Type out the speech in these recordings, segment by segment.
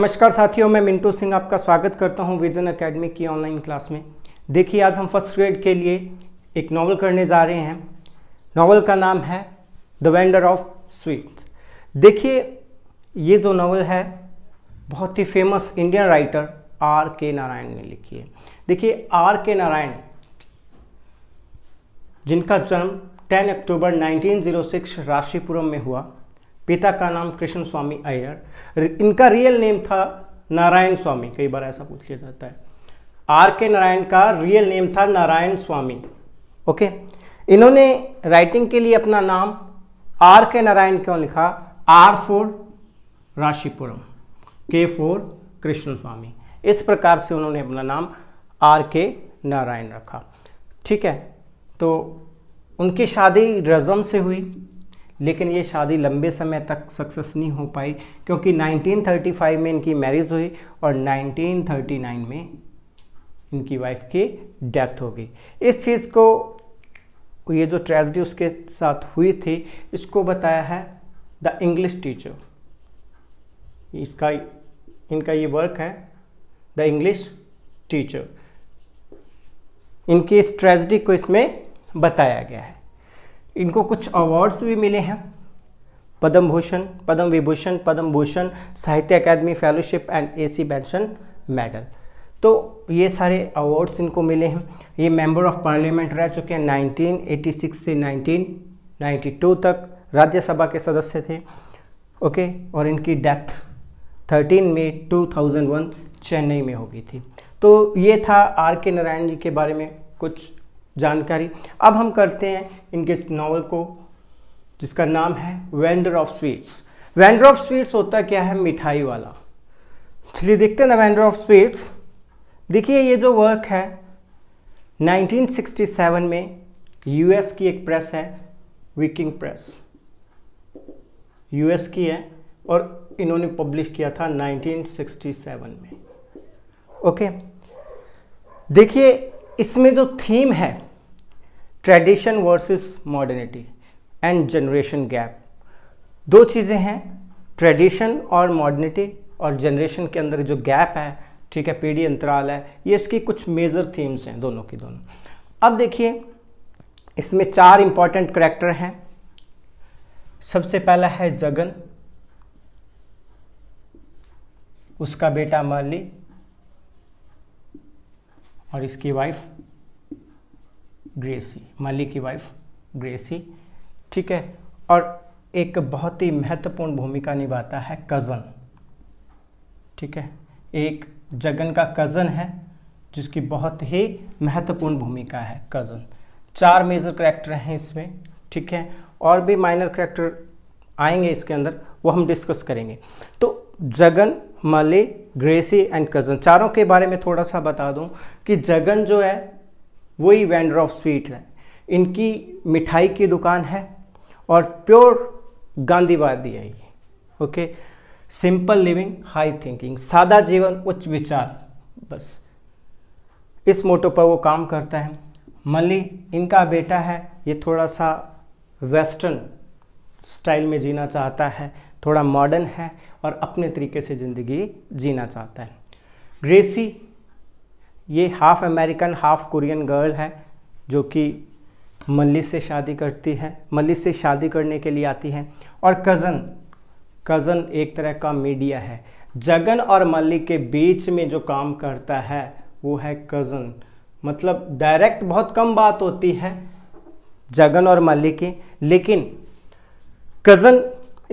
नमस्कार साथियों मैं मिंटू सिंह आपका स्वागत करता हूं विजन एकेडमी की ऑनलाइन क्लास में देखिए आज हम फर्स्ट ग्रेड के लिए एक नावल करने जा रहे हैं नावल का नाम है द वेंडर ऑफ स्वीट देखिए ये जो नावल है बहुत ही famous Indian writer R K Narayan ने लिखी है देखिए आर के नारायण जिनका जन्म 10 अक्टूबर 1906 राशिपुरम में हुआ पिता का नाम कृष्ण स्वामी अय्यर इनका रियल नेम था नारायण स्वामी कई बार ऐसा पूछ लिया जाता है आर के नारायण का रियल नेम था नारायण स्वामी ओके इन्होंने राइटिंग के लिए अपना नाम आर के नारायण क्यों लिखा आर फोर राशिपुरम के फोर कृष्ण स्वामी इस प्रकार से उन्होंने अपना नाम आर के नारायण रखा ठीक है तो उनकी शादी रजम से हुई लेकिन ये शादी लंबे समय तक सक्सेस नहीं हो पाई क्योंकि 1935 में इनकी मैरिज हुई और 1939 में इनकी वाइफ की डेथ हो गई इस चीज़ को ये जो ट्रेजडी उसके साथ हुई थी इसको बताया है द इंग्लिश टीचर इसका इनका ये वर्क है द इंग्लिश टीचर इनकी इस ट्रेजडी को इसमें बताया गया है इनको कुछ अवार्ड्स भी मिले हैं पद्म भूषण पद्म Vibhushan Padma Bhushan Sahitya Akademi fellowship and A C Benson medal तो ये सारे अवार्ड्स इनको मिले हैं ये मेंबर ऑफ पार्लियामेंट रह चुके हैं 1986 से 1992 तक राज्यसभा के सदस्य थे ओके और इनकी डेथ 13 मई 2001 चेन्नई में हो गई थी तो ये था आर के नारायण जी के बारे में कुछ जानकारी अब हम करते हैं इनके इस नावल को जिसका नाम है vendor of sweets vendor of sweets होता क्या है मिठाई वाला चलिए देखते हैं ना वेंडर ऑफ स्वीट्स देखिए ये जो वर्क है 1967 में यूएस की एक प्रेस है विकिंग प्रेस यूएस की है और इन्होंने पब्लिश किया था 1967 में ओके देखिए इसमें जो थीम है tradition versus modernity and generation gap दो चीज़ें हैं ट्रेडिशन और मॉडर्निटी और जनरेशन के अंदर जो गैप है ठीक है पीढ़ी अंतराल है ये इसकी कुछ मेजर थीम्स हैं दोनों की दोनों अब देखिए इसमें चार इंपॉर्टेंट करेक्टर हैं सबसे पहला है जगन उसका बेटा माली और इसकी वाइफ ग्रेसी मालिक की वाइफ ग्रेसी ठीक है और एक बहुत ही महत्वपूर्ण भूमिका निभाता है कज़न ठीक है एक जगन का कज़न है जिसकी बहुत ही महत्वपूर्ण भूमिका है कज़न चार मेजर करैक्टर हैं इसमें ठीक है और भी माइनर करैक्टर आएंगे इसके अंदर वो हम डिस्कस करेंगे तो जगन मले ग्रेसी एंड कज़न चारों के बारे में थोड़ा सा बता दूं कि जगन जो है वही वेंडर ऑफ स्वीट हैं इनकी मिठाई की दुकान है और प्योर गांधीवादी है ये okay simple living high thinking सादा जीवन उच्च विचार बस इस मोटो पर वो काम करता है मल्ली इनका बेटा है ये थोड़ा सा वेस्टर्न स्टाइल में जीना चाहता है थोड़ा मॉडर्न है और अपने तरीके से ज़िंदगी जीना चाहता है ग्रेसी ये half American half Korean girl है जो कि मल्ली से शादी करती है मल्ली से शादी करने के लिए आती है और कज़न कज़न एक तरह का मीडिया है जगन और मल्ली के बीच में जो काम करता है वो है कज़न मतलब डायरेक्ट बहुत कम बात होती है जगन और मल्ली की लेकिन कज़न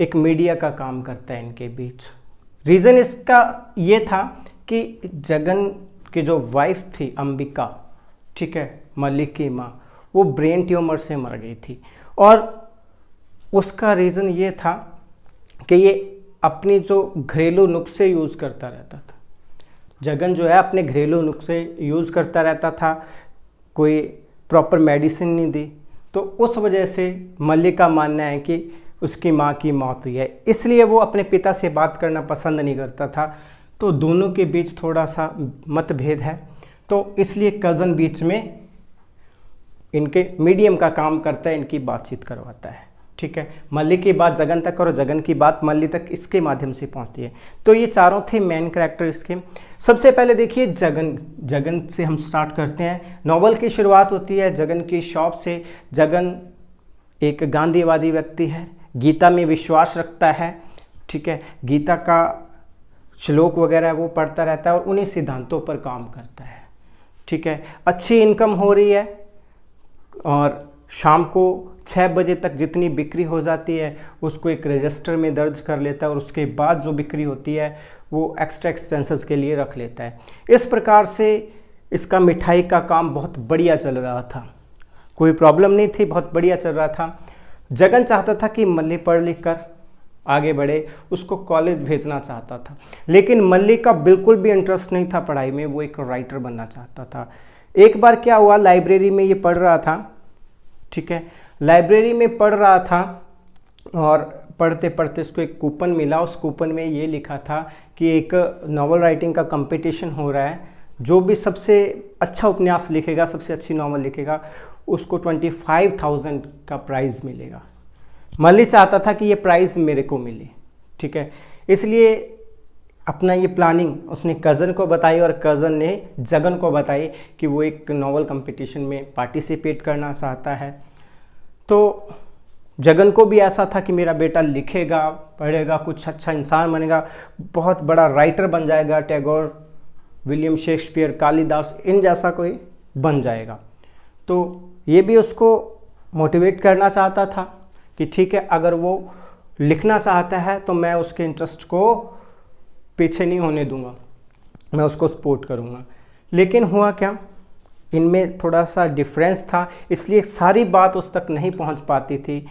एक मीडिया का काम करता है इनके बीच रीज़न इसका ये था कि जगन की जो वाइफ थी अंबिका ठीक है मलिक की माँ वो ब्रेन ट्यूमर से मर गई थी और उसका रीज़न ये था कि ये अपनी जो घरेलू नुस्खे यूज़ करता रहता था जगन जो है अपने घरेलू नुस्खे यूज़ करता रहता था कोई प्रॉपर मेडिसिन नहीं दी तो उस वजह से मलिक का मानना है कि उसकी माँ की मौत हुई है इसलिए वो अपने पिता से बात करना पसंद नहीं करता था तो दोनों के बीच थोड़ा सा मतभेद है तो इसलिए कज़न बीच में इनके मीडियम का काम करता है इनकी बातचीत करवाता है ठीक है मल्ली की बात जगन तक और जगन की बात मल्ली तक इसके माध्यम से पहुंचती है तो ये चारों थे मेन कैरेक्टर इसके सबसे पहले देखिए जगन जगन से हम स्टार्ट करते हैं नॉवल की शुरुआत होती है जगन की शॉप से जगन एक गांधीवादी व्यक्ति है गीता में विश्वास रखता है ठीक है गीता का श्लोक वगैरह वो पढ़ता रहता है और उन्हीं सिद्धांतों पर काम करता है ठीक है अच्छी इनकम हो रही है और शाम को छः बजे तक जितनी बिक्री हो जाती है उसको एक रजिस्टर में दर्ज कर लेता है और उसके बाद जो बिक्री होती है वो एक्स्ट्रा एक्सपेंसेस के लिए रख लेता है इस प्रकार से इसका मिठाई का काम बहुत बढ़िया चल रहा था कोई प्रॉब्लम नहीं थी बहुत बढ़िया चल रहा था जगन चाहता था कि मल्ली पढ़ लिख कर आगे बढ़े उसको कॉलेज भेजना चाहता था लेकिन मल्लिक का बिल्कुल भी इंटरेस्ट नहीं था पढ़ाई में वो एक राइटर बनना चाहता था एक बार क्या हुआ लाइब्रेरी में ये पढ़ रहा था ठीक है लाइब्रेरी में पढ़ रहा था और पढ़ते पढ़ते उसको एक कूपन मिला उस कूपन में ये लिखा था कि एक नावल राइटिंग का कंपटीशन हो रहा है जो भी सबसे अच्छा उपन्यास लिखेगा सबसे अच्छी नावल लिखेगा उसको ट्वेंटी फाइव थाउजेंड का प्राइज़ मिलेगा मल्ली चाहता था कि ये प्राइज़ मेरे को मिले ठीक है इसलिए अपना ये प्लानिंग उसने कज़न को बताई और कज़न ने जगन को बताई कि वो एक नॉवल कंपटीशन में पार्टिसिपेट करना चाहता है तो जगन को भी ऐसा था कि मेरा बेटा लिखेगा पढ़ेगा कुछ अच्छा इंसान बनेगा बहुत बड़ा राइटर बन जाएगा टैगोर विलियम शेक्सपियर कालिदास इन जैसा कोई बन जाएगा तो ये भी उसको मोटिवेट करना चाहता था कि ठीक है अगर वो लिखना चाहता है तो मैं उसके इंटरेस्ट को पीछे नहीं होने दूंगा मैं उसको सपोर्ट करूंगा लेकिन हुआ क्या इनमें थोड़ा सा डिफरेंस था इसलिए सारी बात उस तक नहीं पहुंच पाती थी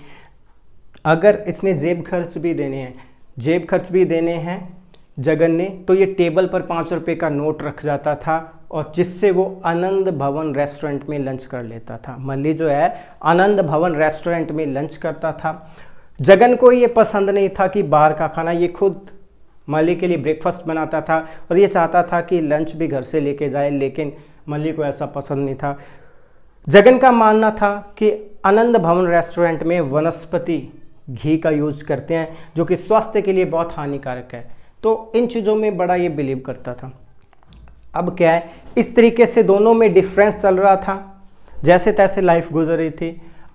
अगर इसने जेब खर्च भी देने हैं जेब खर्च भी देने हैं जगन ने तो ये टेबल पर पाँच रुपये का नोट रख जाता था और जिससे वो आनंद भवन रेस्टोरेंट में लंच कर लेता था मल्ली जो है आनंद भवन रेस्टोरेंट में लंच करता था जगन को ये पसंद नहीं था कि बाहर का खाना ये खुद मल्ली के लिए ब्रेकफास्ट बनाता था और ये चाहता था कि लंच भी घर से लेके जाए लेकिन मल्ली को ऐसा पसंद नहीं था जगन का मानना था कि आनंद भवन रेस्टोरेंट में वनस्पति घी का यूज़ करते हैं जो कि स्वास्थ्य के लिए बहुत हानिकारक है तो इन चीज़ों में बड़ा ये बिलीव करता था अब क्या है इस तरीके से दोनों में डिफरेंस चल रहा था जैसे तैसे लाइफ गुजर रही थी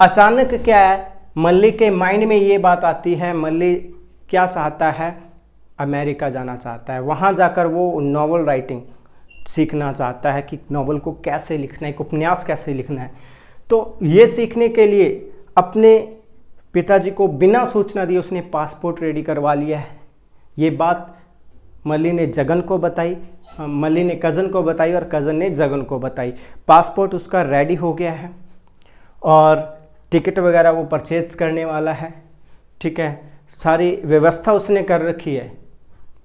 अचानक क्या है मल्ली के माइंड में ये बात आती है मल्ली क्या चाहता है अमेरिका जाना चाहता है वहाँ जाकर वो नावल राइटिंग सीखना चाहता है कि नावल को कैसे लिखना है उपन्यास कैसे लिखना है तो ये सीखने के लिए अपने पिताजी को बिना सूचना दिए उसने पासपोर्ट रेडी करवा लिया है ये बात मली ने जगन को बताई हाँ, मली ने कज़न को बताई और कज़न ने जगन को बताई पासपोर्ट उसका रेडी हो गया है और टिकट वगैरह वो परचेज करने वाला है ठीक है सारी व्यवस्था उसने कर रखी है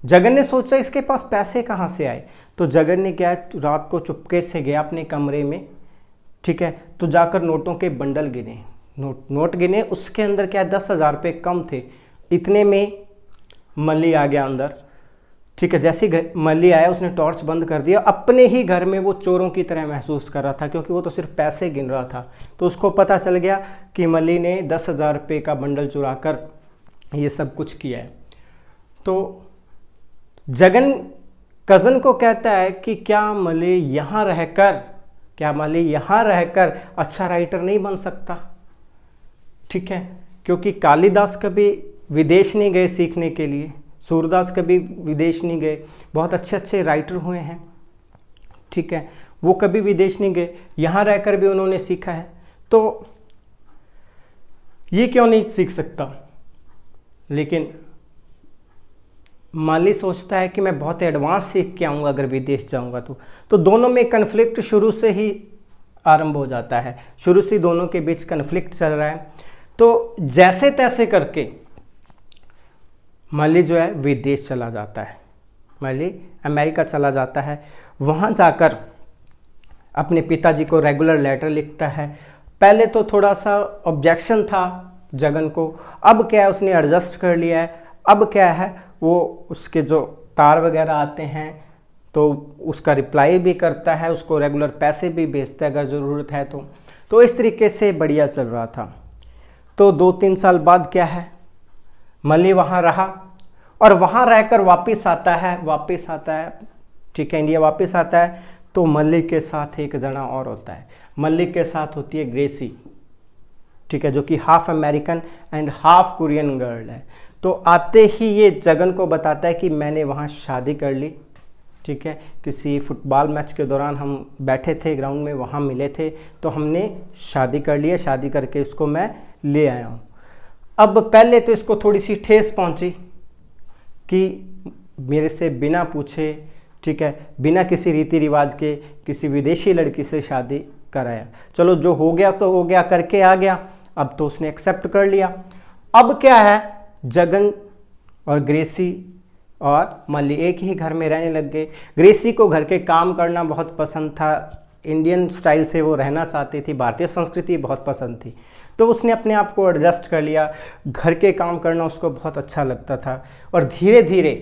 जगन ने सोचा इसके पास पैसे कहाँ से आए तो जगन ने क्या रात को चुपके से गया अपने कमरे में ठीक है तो जाकर नोटों के बंडल गिने नोट नोट गिने उसके अंदर क्या दस हज़ार रुपये कम थे इतने में मल्ली आ गया अंदर ठीक है जैसे ही मल्ली आया उसने टॉर्च बंद कर दिया अपने ही घर में वो चोरों की तरह महसूस कर रहा था क्योंकि वो तो सिर्फ पैसे गिन रहा था तो उसको पता चल गया कि मल्ली ने दस हज़ार रुपये का बंडल चुरा कर ये सब कुछ किया है तो जगन कज़न को कहता है कि क्या मल्ली यहाँ रहकर क्या मल्ली यहाँ रहकर अच्छा राइटर नहीं बन सकता ठीक है क्योंकि कालिदास कभी विदेश नहीं गए सीखने के लिए सूरदास कभी विदेश नहीं गए बहुत अच्छे अच्छे राइटर हुए हैं ठीक है वो कभी विदेश नहीं गए यहाँ रहकर भी उन्होंने सीखा है तो ये क्यों नहीं सीख सकता लेकिन माली सोचता है कि मैं बहुत एडवांस सीख के आऊँगा अगर विदेश जाऊँगा तो तो दोनों में कन्फ्लिक्ट शुरू से ही आरंभ हो जाता है शुरू से दोनों के बीच कन्फ्लिक्ट चल रहा है तो जैसे तैसे करके मल्ली जो है विदेश चला जाता है मल्ली अमेरिका चला जाता है वहाँ जाकर अपने पिताजी को रेगुलर लेटर लिखता है पहले तो थोड़ा सा ऑब्जेक्शन था जगन को अब क्या है उसने एडजस्ट कर लिया है अब क्या है वो उसके जो तार वगैरह आते हैं तो उसका रिप्लाई भी करता है उसको रेगुलर पैसे भी भेजता है अगर ज़रूरत है तो तो इस तरीके से बढ़िया चल रहा था तो दो तीन साल बाद क्या है मल्ली वहाँ रहा और वहाँ रहकर वापस आता है वापस आता है ठीक है इंडिया वापस आता है तो मल्लिक के साथ एक जना और होता है मल्लिक के साथ होती है ग्रेसी ठीक है जो कि half American and half Korean girl है तो आते ही ये जगन को बताता है कि मैंने वहाँ शादी कर ली ठीक है किसी फुटबॉल मैच के दौरान हम बैठे थे ग्राउंड में वहाँ मिले थे तो हमने शादी कर ली है शादी करके उसको मैं ले आया हूँ अब पहले तो इसको थोड़ी सी ठेस पहुंची कि मेरे से बिना पूछे ठीक है बिना किसी रीति रिवाज के किसी विदेशी लड़की से शादी कराया चलो जो हो गया सो हो गया करके आ गया अब तो उसने एक्सेप्ट कर लिया अब क्या है जगन और ग्रेसी और मल्ली एक ही घर में रहने लग गए ग्रेसी को घर के काम करना बहुत पसंद था इंडियन स्टाइल से वो रहना चाहती थी भारतीय संस्कृति बहुत पसंद थी तो उसने अपने आप को एडजस्ट कर लिया घर के काम करना उसको बहुत अच्छा लगता था और धीरे धीरे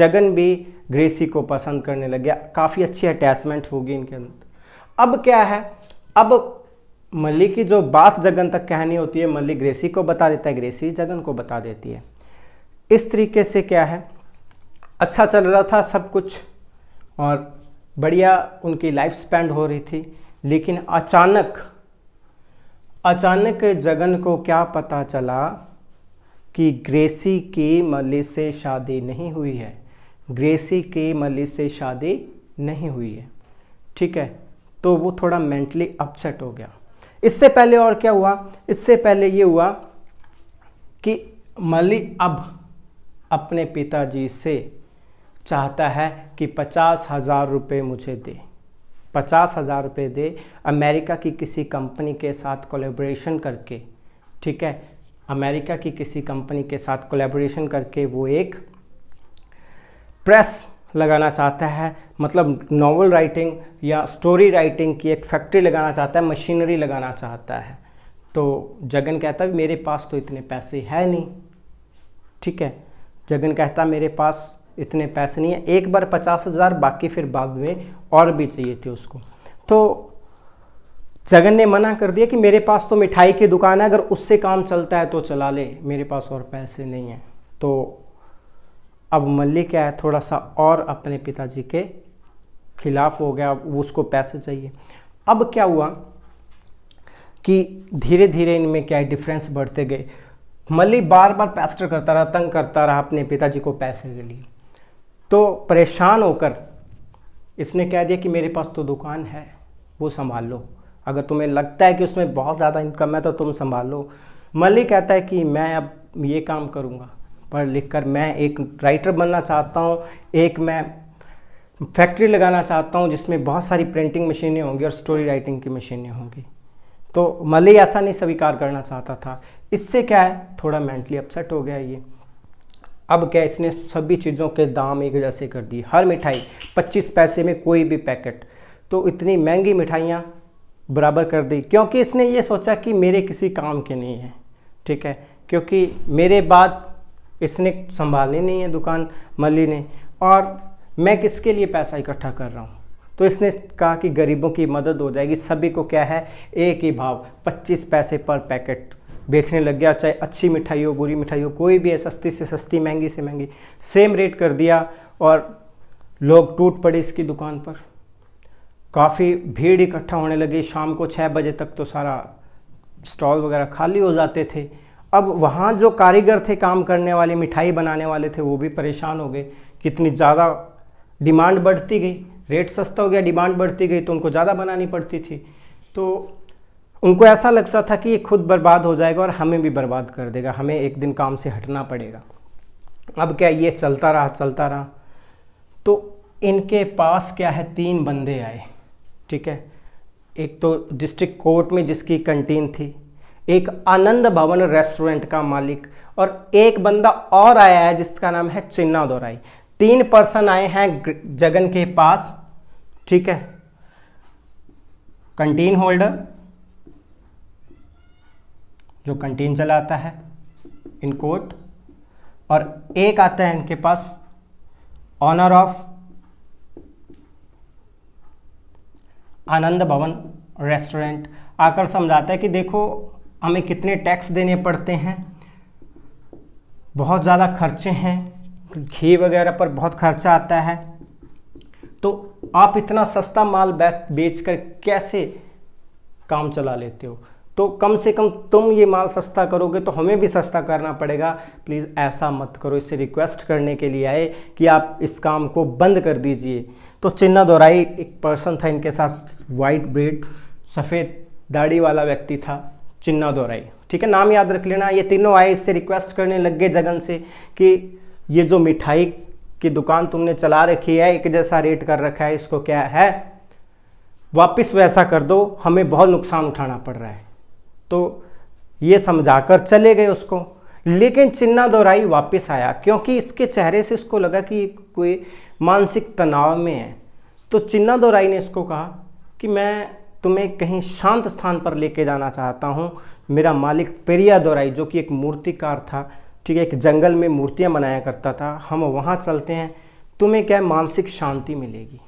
जगन भी ग्रेसी को पसंद करने लग गया काफ़ी अच्छी अटैचमेंट होगी इनके अंदर अब क्या है अब मल्ली की जो बात जगन तक कहनी होती है मल्ली ग्रेसी को बता देता है ग्रेसी जगन को बता देती है इस तरीके से क्या है अच्छा चल रहा था सब कुछ और बढ़िया उनकी लाइफ स्पेंड हो रही थी लेकिन अचानक अचानक जगन को क्या पता चला कि ग्रेसी की मलिक से शादी नहीं हुई है ग्रेसी की मलिक से शादी नहीं हुई है ठीक है तो वो थोड़ा मेंटली अपसेट हो गया इससे पहले और क्या हुआ इससे पहले ये हुआ कि मल्ली अब अपने पिताजी से चाहता है कि पचास हज़ार रुपये मुझे दे पचास हज़ार रुपये दे अमेरिका की किसी कंपनी के साथ कोलेब्रेशन करके ठीक है अमेरिका की किसी कंपनी के साथ कोलेब्रेशन करके वो एक प्रेस लगाना चाहता है मतलब नॉवल राइटिंग या स्टोरी राइटिंग की एक फैक्ट्री लगाना चाहता है मशीनरी लगाना चाहता है तो जगन कहता है मेरे पास तो इतने पैसे है नहीं ठीक है जगन कहता मेरे पास इतने पैसे नहीं है एक बार पचास हज़ार बाकी फिर बाद में और भी चाहिए थे उसको तो जगन ने मना कर दिया कि मेरे पास तो मिठाई की दुकान है अगर उससे काम चलता है तो चला ले मेरे पास और पैसे नहीं हैं तो अब मल्लिक क्या है थोड़ा सा और अपने पिताजी के खिलाफ हो गया उसको पैसे चाहिए अब क्या हुआ कि धीरे धीरे इनमें क्या है डिफरेंस बढ़ते गए मल्लिक बार बार पैस्टर करता रहा तंग करता रहा अपने पिताजी को पैसे के लिए तो परेशान होकर इसने कह दिया कि मेरे पास तो दुकान है वो संभाल लो अगर तुम्हें लगता है कि उसमें बहुत ज़्यादा इनकम है तो तुम संभाल लो मलिक कहता है कि मैं अब ये काम करूँगा पढ़ लिख कर मैं एक राइटर बनना चाहता हूँ एक मैं फैक्ट्री लगाना चाहता हूँ जिसमें बहुत सारी प्रिंटिंग मशीनें होंगी और स्टोरी राइटिंग की मशीनें होंगी तो मलिक ऐसा नहीं स्वीकार करना चाहता था इससे क्या है थोड़ा मेंटली अपसेट हो गया ये अब क्या इसने सभी चीज़ों के दाम एक जैसे कर दिए हर मिठाई 25 पैसे में कोई भी पैकेट तो इतनी महंगी मिठाइयाँ बराबर कर दी क्योंकि इसने ये सोचा कि मेरे किसी काम के नहीं हैं ठीक है क्योंकि मेरे बाद इसने संभालनी नहीं है दुकान मल्ली ने और मैं किसके लिए पैसा इकट्ठा कर रहा हूँ तो इसने कहा कि गरीबों की मदद हो जाएगी सभी को क्या है एक ही भाव 25 पैसे पर पैकेट बेचने लग गया चाहे अच्छी मिठाई हो बुरी मिठाई हो कोई भी है सस्ती से सस्ती महंगी से महंगी सेम रेट कर दिया और लोग टूट पड़े इसकी दुकान पर काफ़ी भीड़ इकट्ठा होने लगी शाम को छः बजे तक तो सारा स्टॉल वगैरह खाली हो जाते थे अब वहाँ जो कारीगर थे काम करने वाले मिठाई बनाने वाले थे वो भी परेशान हो गए कितनी ज़्यादा डिमांड बढ़ती गई रेट सस्ता हो गया डिमांड बढ़ती गई तो उनको ज़्यादा बनानी पड़ती थी तो उनको ऐसा लगता था कि ये खुद बर्बाद हो जाएगा और हमें भी बर्बाद कर देगा हमें एक दिन काम से हटना पड़ेगा अब क्या ये चलता रहा चलता रहा तो इनके पास क्या है तीन बंदे आए ठीक है एक तो डिस्ट्रिक्ट कोर्ट में जिसकी कंटीन थी एक आनंद भवन रेस्टोरेंट का मालिक और एक बंदा और आया है जिसका नाम है चिन्ना दोराई तीन पर्सन आए हैं जगन के पास ठीक है कंटीन होल्डर जो कंटीन चला आता है इन कोर्ट और एक आता है इनके पास ऑनर ऑफ आनंद भवन रेस्टोरेंट आकर समझाता है कि देखो हमें कितने टैक्स देने पड़ते हैं बहुत ज़्यादा खर्चे हैं घी वगैरह पर बहुत खर्चा आता है तो आप इतना सस्ता माल बेच कर कैसे काम चला लेते हो तो कम से कम तुम ये माल सस्ता करोगे तो हमें भी सस्ता करना पड़ेगा प्लीज़ ऐसा मत करो इससे रिक्वेस्ट करने के लिए आए कि आप इस काम को बंद कर दीजिए तो चिन्ना दोराई एक पर्सन था इनके साथ वाइट ब्रेड सफ़ेद दाढ़ी वाला व्यक्ति था चिन्ना दोराई ठीक है नाम याद रख लेना ये तीनों आए इससे रिक्वेस्ट करने लग गए जगन से कि ये जो मिठाई की दुकान तुमने चला रखी है एक जैसा रेट कर रखा है इसको क्या है वापस वैसा कर दो हमें बहुत नुकसान उठाना पड़ रहा है तो ये समझाकर चले गए उसको लेकिन चिन्ना दोराई वापस आया क्योंकि इसके चेहरे से उसको लगा कि कोई मानसिक तनाव में है तो चिन्ना दोराई ने इसको कहा कि मैं तुम्हें कहीं शांत स्थान पर लेके जाना चाहता हूँ मेरा मालिक पेरिया दोराई जो कि एक मूर्तिकार था ठीक है एक जंगल में मूर्तियाँ बनाया करता था हम वहाँ चलते हैं तुम्हें क्या मानसिक शांति मिलेगी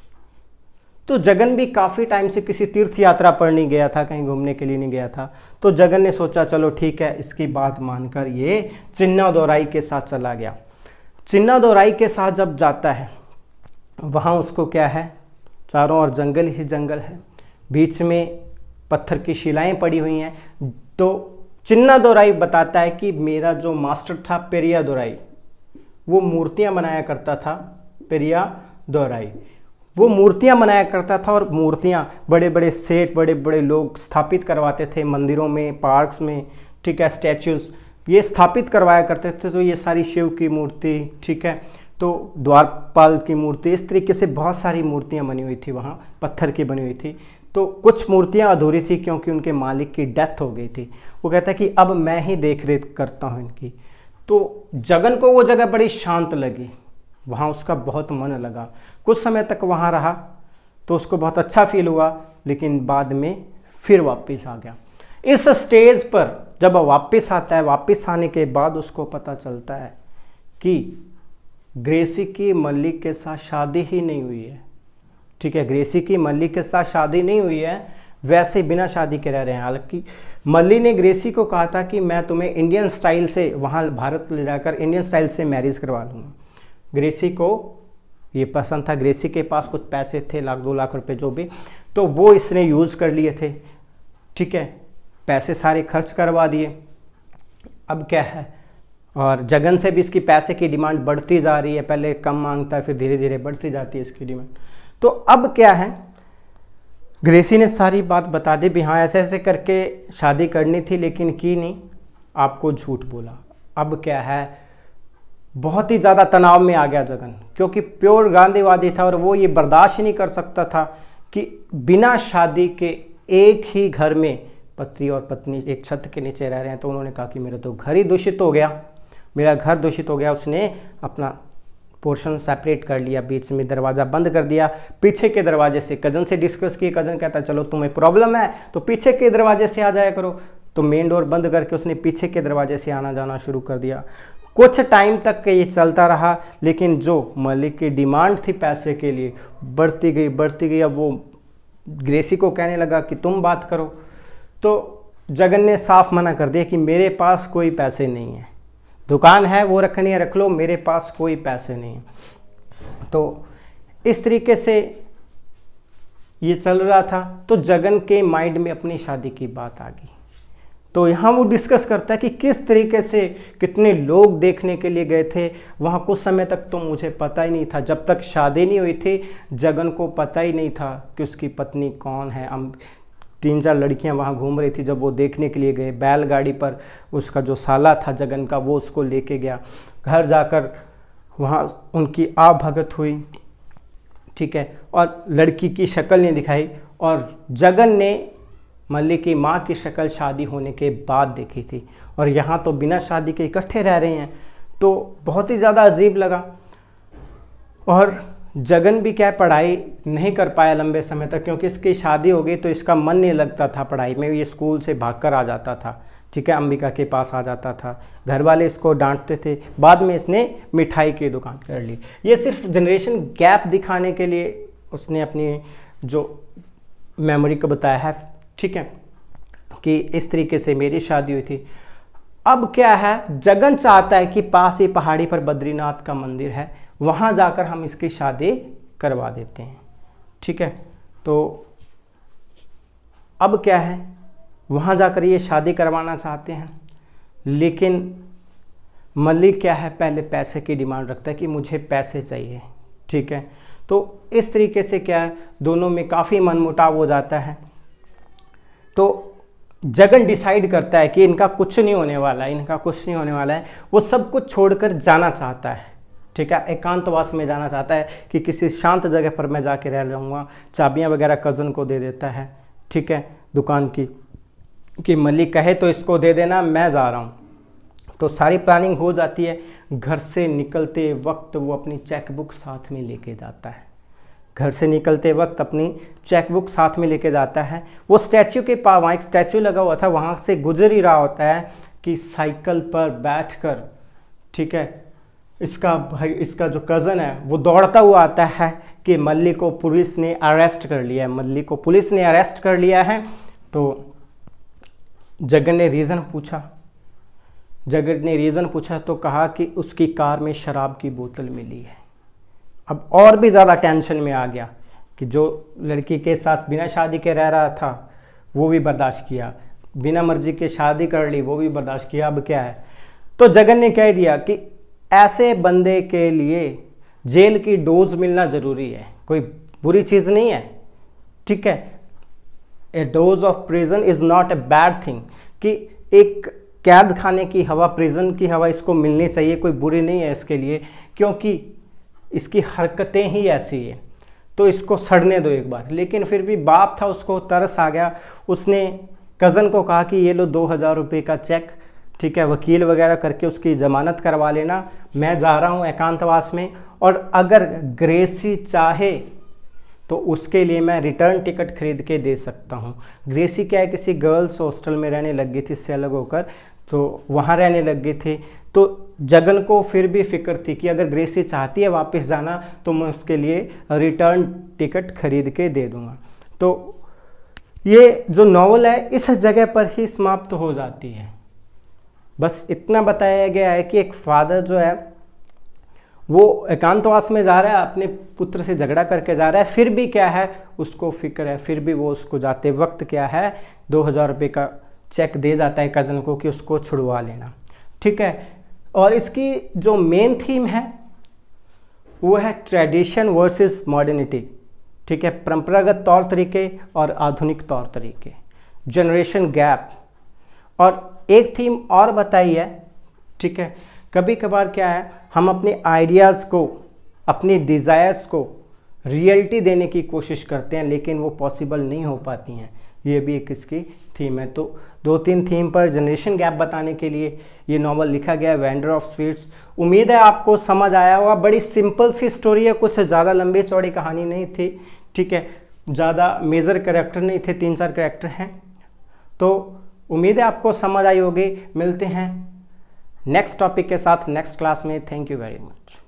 तो जगन भी काफ़ी टाइम से किसी तीर्थ यात्रा पर नहीं गया था कहीं घूमने के लिए नहीं गया था तो जगन ने सोचा चलो ठीक है इसकी बात मानकर ये चिन्ना दोराई के साथ चला गया चिन्ना दोराई के साथ जब जाता है वहाँ उसको क्या है चारों ओर जंगल ही जंगल है बीच में पत्थर की शिलाएं पड़ी हुई हैं तो चिन्ना दोराई बताता है कि मेरा जो मास्टर था पेरिया दोराई वो मूर्तियाँ बनाया करता था पेरिया दोराई वो मूर्तियाँ बनाया करता था और मूर्तियाँ बड़े बड़े सेठ बड़े बड़े लोग स्थापित करवाते थे मंदिरों में पार्क्स में ठीक है स्टैचूज़ ये स्थापित करवाया करते थे तो ये सारी शिव की मूर्ति ठीक है तो द्वारपाल की मूर्ति इस तरीके से बहुत सारी मूर्तियाँ बनी हुई थी वहाँ पत्थर की बनी हुई थी तो कुछ मूर्तियां अधूरी थी क्योंकि उनके मालिक की डेथ हो गई थी वो कहता है कि अब मैं ही देख रेख करता हूँ इनकी तो जगन को वो जगह बड़ी शांत लगी वहाँ उसका बहुत मन लगा कुछ समय तक वहाँ रहा तो उसको बहुत अच्छा फील हुआ लेकिन बाद में फिर वापस आ गया इस स्टेज पर जब वापस आता है वापस आने के बाद उसको पता चलता है कि ग्रेसी की मल्लिक के साथ शादी ही नहीं हुई है ठीक है ग्रेसी की मल्लिक के साथ शादी नहीं हुई है वैसे बिना शादी के रह रहे हैं हालांकि मल्ली ने ग्रेसी को कहा था कि मैं तुम्हें इंडियन स्टाइल से वहाँ भारत ले जाकर इंडियन स्टाइल से मैरिज करवा लूँगा ग्रेसी को ये पसंद था ग्रेसी के पास कुछ पैसे थे लाख दो लाख रुपए जो भी तो वो इसने यूज़ कर लिए थे ठीक है पैसे सारे खर्च करवा दिए अब क्या है और जगन से भी इसकी पैसे की डिमांड बढ़ती जा रही है पहले कम मांगता है फिर धीरे धीरे बढ़ती जाती है इसकी डिमांड तो अब क्या है ग्रेसी ने सारी बात बता दी भी हाँ ऐसे ऐसे करके शादी करनी थी लेकिन की नहीं आपको झूठ बोला अब क्या है बहुत ही ज़्यादा तनाव में आ गया जगन क्योंकि प्योर गांधीवादी था और वो ये बर्दाश्त नहीं कर सकता था कि बिना शादी के एक ही घर में पति और पत्नी एक छत के नीचे रह रहे हैं तो उन्होंने कहा कि मेरा तो घर ही दूषित हो गया मेरा घर दूषित हो गया उसने अपना पोर्शन सेपरेट कर लिया बीच में दरवाज़ा बंद कर दिया पीछे के दरवाजे से कज़न से डिस्कस किए कज़न कहता चलो तुम्हें प्रॉब्लम है तो पीछे के दरवाजे से आ जाया करो तो मेन डोर बंद करके उसने पीछे के दरवाजे से आना जाना शुरू कर दिया कुछ टाइम तक के ये चलता रहा लेकिन जो मलिक की डिमांड थी पैसे के लिए बढ़ती गई बढ़ती गई अब वो ग्रेसी को कहने लगा कि तुम बात करो तो जगन ने साफ मना कर दिया कि मेरे पास कोई पैसे नहीं है दुकान है वो रखनी है रख लो मेरे पास कोई पैसे नहीं है तो इस तरीके से ये चल रहा था तो जगन के माइंड में अपनी शादी की बात आ गई तो यहाँ वो डिस्कस करता है कि किस तरीके से कितने लोग देखने के लिए गए थे वहाँ कुछ समय तक तो मुझे पता ही नहीं था जब तक शादी नहीं हुई थी जगन को पता ही नहीं था कि उसकी पत्नी कौन है हम तीन चार लड़कियाँ वहाँ घूम रही थी जब वो देखने के लिए गए बैलगाड़ी पर उसका जो साला था जगन का वो उसको लेके गया घर जाकर वहाँ उनकी आभगत भगत हुई ठीक है और लड़की की शक्ल नहीं दिखाई और जगन ने मल्लिक की माँ की शक्ल शादी होने के बाद देखी थी और यहाँ तो बिना शादी के इकट्ठे रह रहे हैं तो बहुत ही ज़्यादा अजीब लगा और जगन भी क्या पढ़ाई नहीं कर पाया लंबे समय तक क्योंकि इसकी शादी हो गई तो इसका मन नहीं लगता था पढ़ाई में ये स्कूल से भागकर आ जाता था ठीक है अंबिका के पास आ जाता था घर वाले इसको डांटते थे बाद में इसने मिठाई की दुकान कर ली ये सिर्फ जनरेशन गैप दिखाने के लिए उसने अपनी जो मेमोरी को बताया है ठीक है कि इस तरीके से मेरी शादी हुई थी अब क्या है जगन चाहता है कि पास ही पहाड़ी पर बद्रीनाथ का मंदिर है वहाँ जाकर हम इसकी शादी करवा देते हैं ठीक है तो अब क्या है वहाँ जाकर ये शादी करवाना चाहते हैं लेकिन मलिक क्या है पहले पैसे की डिमांड रखता है कि मुझे पैसे चाहिए ठीक है तो इस तरीके से क्या है दोनों में काफ़ी मनमुटाव हो जाता है तो जगन डिसाइड करता है कि इनका कुछ नहीं होने वाला है इनका कुछ नहीं होने वाला है वो सब कुछ छोड़कर जाना चाहता है ठीक है एकांतवास में जाना चाहता है कि किसी शांत जगह पर मैं जाके रह लूँगा चाबियाँ वगैरह कज़न को दे देता है ठीक है दुकान की कि मलिक कहे तो इसको दे देना मैं जा रहा हूँ तो सारी प्लानिंग हो जाती है घर से निकलते वक्त वो अपनी चेकबुक साथ में लेके जाता है घर से निकलते वक्त अपनी चेकबुक साथ में लेके जाता है वो स्टैचू के पास वहाँ एक स्टैचू लगा हुआ था वहाँ से गुजर ही रहा होता है कि साइकिल पर बैठ कर ठीक है इसका भाई इसका जो कज़न है वो दौड़ता हुआ आता है कि मल्ली को पुलिस ने अरेस्ट कर लिया है मल्ली को पुलिस ने अरेस्ट कर लिया है तो जगन ने रीज़न पूछा जगन ने रीज़न पूछा तो कहा कि उसकी कार में शराब की बोतल मिली है अब और भी ज़्यादा टेंशन में आ गया कि जो लड़की के साथ बिना शादी के रह रहा था वो भी बर्दाश्त किया बिना मर्जी के शादी कर ली वो भी बर्दाश्त किया अब क्या है तो जगन ने कह दिया कि ऐसे बंदे के लिए जेल की डोज मिलना ज़रूरी है कोई बुरी चीज़ नहीं है ठीक है a dose of prison is not a bad thing कि एक कैद खाने की हवा प्रिजन की हवा इसको मिलनी चाहिए कोई बुरी नहीं है इसके लिए क्योंकि इसकी हरकतें ही ऐसी है तो इसको सड़ने दो एक बार लेकिन फिर भी बाप था उसको तरस आ गया उसने कज़न को कहा कि ये लो दो हज़ार रुपये का चेक ठीक है वकील वगैरह करके उसकी ज़मानत करवा लेना मैं जा रहा हूँ एकांतवास में और अगर ग्रेसी चाहे तो उसके लिए मैं रिटर्न टिकट खरीद के दे सकता हूँ ग्रेसी क्या है किसी गर्ल्स हॉस्टल में रहने लग गई थी इससे अलग होकर तो वहाँ रहने लग गई थी तो जगन को फिर भी फिक्र थी कि अगर ग्रेसी चाहती है वापस जाना तो मैं उसके लिए रिटर्न टिकट खरीद के दे दूँगा तो ये जो नावल है इस जगह पर ही समाप्त हो जाती है बस इतना बताया गया है कि एक फादर जो है वो एकांतवास में जा रहा है अपने पुत्र से झगड़ा करके जा रहा है फिर भी क्या है उसको फिक्र है फिर भी वो उसको जाते वक्त क्या है दो हज़ार रुपये का चेक दे जाता है कज़न को कि उसको छुड़वा लेना ठीक है और इसकी जो मेन थीम है वो है ट्रेडिशन वर्सेस मॉडर्निटी ठीक है परंपरागत तौर तरीके और आधुनिक तौर तरीके जनरेशन गैप और एक थीम और बताई है ठीक है कभी कभार क्या है हम अपने आइडियाज़ को अपने डिज़ायर्स को रियलिटी देने की कोशिश करते हैं लेकिन वो पॉसिबल नहीं हो पाती हैं ये भी एक इसकी थीम है तो दो तीन थीम पर जनरेशन गैप बताने के लिए ये नॉवल लिखा गया है वेंडर ऑफ स्वीट्स उम्मीद है आपको समझ आया होगा बड़ी सिंपल सी स्टोरी है कुछ ज़्यादा लंबी चौड़ी कहानी नहीं थी ठीक है ज़्यादा मेजर करेक्टर नहीं थे तीन चार करेक्टर हैं तो उम्मीद है आपको समझ आई होगी मिलते हैं नेक्स्ट टॉपिक के साथ नेक्स्ट क्लास में थैंक यू वेरी मच